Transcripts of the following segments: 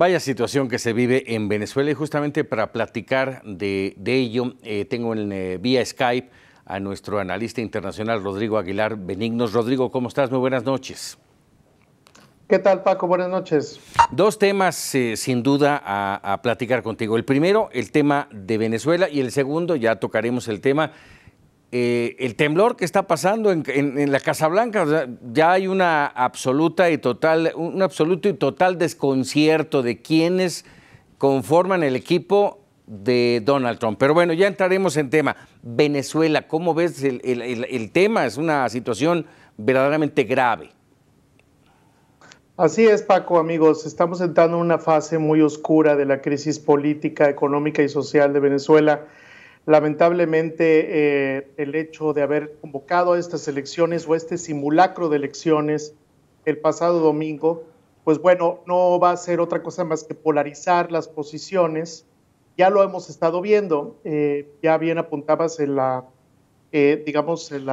Vaya situación que se vive en Venezuela y justamente para platicar de, ello eh, tengo en, eh, vía Skype a nuestro analista internacional Rodrigo Aguilar Benignos. Rodrigo, ¿cómo estás? Muy buenas noches. ¿Qué tal Paco? Buenas noches. Dos temas eh, sin duda a, a platicar contigo. El primero, el tema de Venezuela y el segundo, ya tocaremos el tema eh, el temblor que está pasando en, la Casa Blanca. ya hay una absoluta y total, un absoluto y total desconcierto de quienes conforman el equipo de Donald Trump. Pero bueno, ya entraremos en tema. Venezuela, ¿cómo ves el, el tema? Es una situación verdaderamente grave. Así es, Paco, amigos. Estamos entrando en una fase muy oscura de la crisis política, económica y social de Venezuela Lamentablemente, eh, el hecho de haber convocado estas elecciones o este simulacro de elecciones el pasado domingo, pues bueno, no va a ser otra cosa más que polarizar las posiciones. Ya lo hemos estado viendo, eh, ya bien apuntabas en la, eh, digamos, el,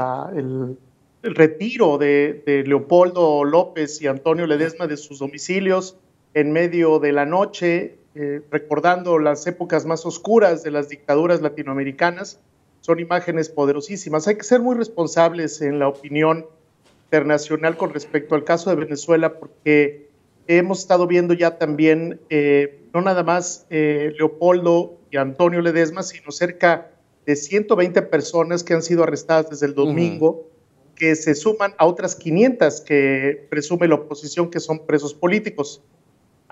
retiro de, de Leopoldo López y Antonio Ledesma de sus domicilios en medio de la noche, eh, recordando las épocas más oscuras de las dictaduras latinoamericanas, son imágenes poderosísimas. Hay que ser muy responsables en la opinión internacional con respecto al caso de Venezuela, porque hemos estado viendo ya también, eh, no nada más eh, Leopoldo y Antonio Ledesma, sino cerca de 120 personas que han sido arrestadas desde el domingo, que se suman a otras 500 que presume la oposición que son presos políticos.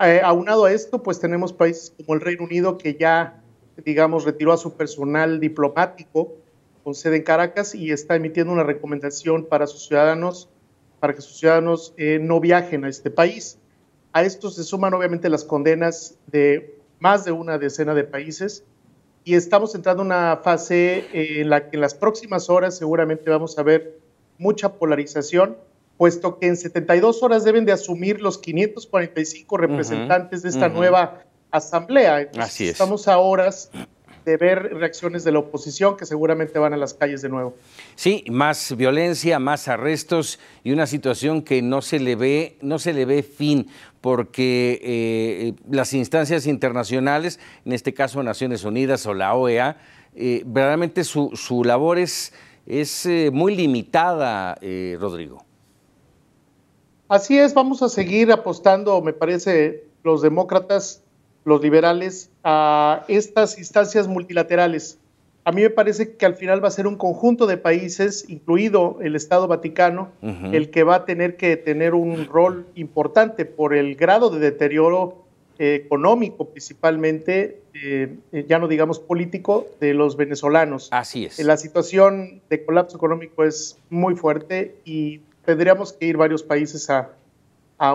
Eh, aunado a esto, pues tenemos países como el Reino Unido que ya, digamos, retiró a su personal diplomático con sede en Caracas y está emitiendo una recomendación para sus ciudadanos, para que sus ciudadanos eh, no viajen a este país. A esto se suman obviamente las condenas de más de una decena de países y estamos entrando en una fase eh, en la que en las próximas horas seguramente vamos a ver mucha polarización puesto que en 72 horas deben de asumir los 545 representantes de esta nueva asamblea. Así es. Estamos a horas de ver reacciones de la oposición que seguramente van a las calles de nuevo. Sí, más violencia, más arrestos y una situación que no se le ve, no se le ve fin, porque eh, las instancias internacionales, en este caso Naciones Unidas o la OEA, eh, verdaderamente su, labor es, es eh, muy limitada, Rodrigo. Así es, vamos a seguir apostando, me parece, los demócratas, los liberales, a estas instancias multilaterales. A mí me parece que al final va a ser un conjunto de países, incluido el Estado Vaticano, el que va a tener que tener un rol importante por el grado de deterioro eh, económico principalmente, eh, eh, ya no digamos político, de los venezolanos. Así es. la situación de colapso económico es muy fuerte y tendríamos que ir varios países a,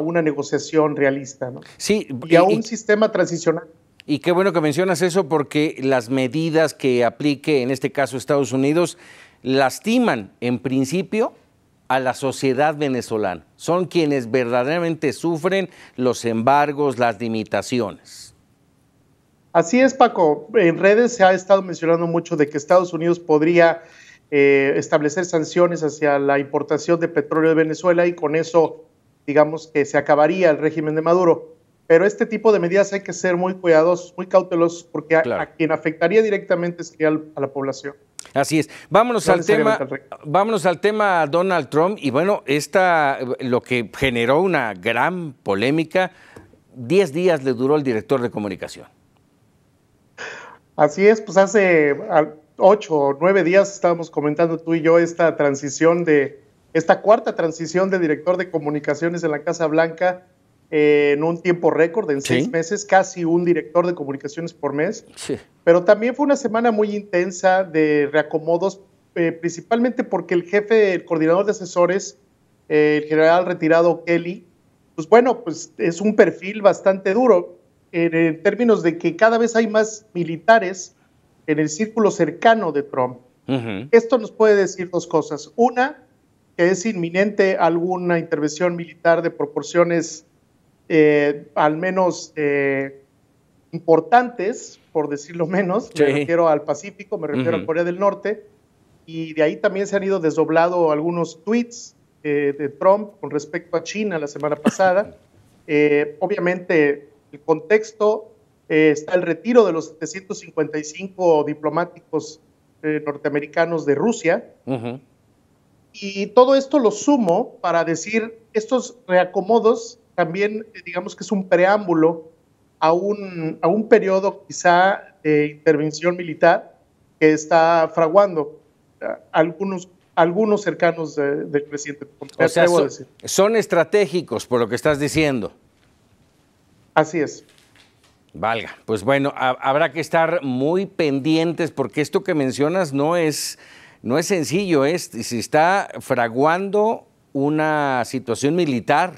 una negociación realista, ¿no? Sí, y, a un sistema transicional. Y qué bueno que mencionas eso porque las medidas que aplique, en este caso Estados Unidos, lastiman en principio a la sociedad venezolana. Son quienes verdaderamente sufren los embargos, las limitaciones. Así es, Paco. En redes se ha estado mencionando mucho de que Estados Unidos podría eh, establecer sanciones hacia la importación de petróleo de Venezuela y con eso, digamos que se acabaría el régimen de Maduro. Pero este tipo de medidas hay que ser muy cuidadosos, muy cautelosos, porque a, quien afectaría directamente sería a la población. Así es. Vámonos al tema, vámonos al tema Donald Trump y bueno, esta lo que generó una gran polémica, 10 días le duró el director de comunicación. Así es, pues hace ocho o nueve días estábamos comentando tú y yo esta transición de, esta cuarta transición de director de comunicaciones en la Casa Blanca eh, en un tiempo récord, en seis meses, casi un director de comunicaciones por mes. Pero también fue una semana muy intensa de reacomodos, eh, principalmente porque el jefe, el coordinador de asesores, eh, el general retirado Kelly, pues bueno, pues es un perfil bastante duro en términos de que cada vez hay más militares en el círculo cercano de Trump. Esto nos puede decir dos cosas. Una, que es inminente alguna intervención militar de proporciones eh, al menos eh, importantes, por decirlo menos. Me refiero al Pacífico, me refiero a Corea del Norte. Y de ahí también se han ido desdoblado algunos tweets eh, de Trump con respecto a China la semana pasada. obviamente, el contexto eh, está el retiro de los 755 diplomáticos eh, norteamericanos de Rusia. Y todo esto lo sumo para decir, estos reacomodos también, eh, digamos que es un preámbulo a un, a un periodo quizá de intervención militar que está fraguando algunos, algunos cercanos del presidente. O son estratégicos, por lo que estás diciendo. Así es. Valga, pues bueno, habrá que estar muy pendientes porque esto que mencionas no es, no es sencillo, es, ¿eh? se está fraguando una situación militar,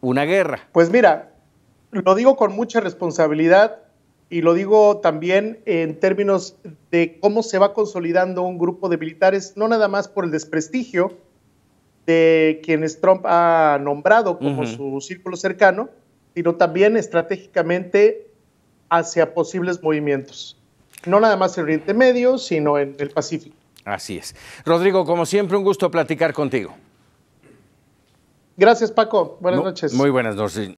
una guerra. Pues mira, lo digo con mucha responsabilidad y lo digo también en términos de cómo se va consolidando un grupo de militares, no nada más por el desprestigio de quienes Trump ha nombrado como su círculo cercano, sino también estratégicamente hacia posibles movimientos. No nada más en Oriente Medio, sino en el Pacífico. Así es. Rodrigo, como siempre, un gusto platicar contigo. Gracias, Paco. Buenas noches. Muy buenas noches.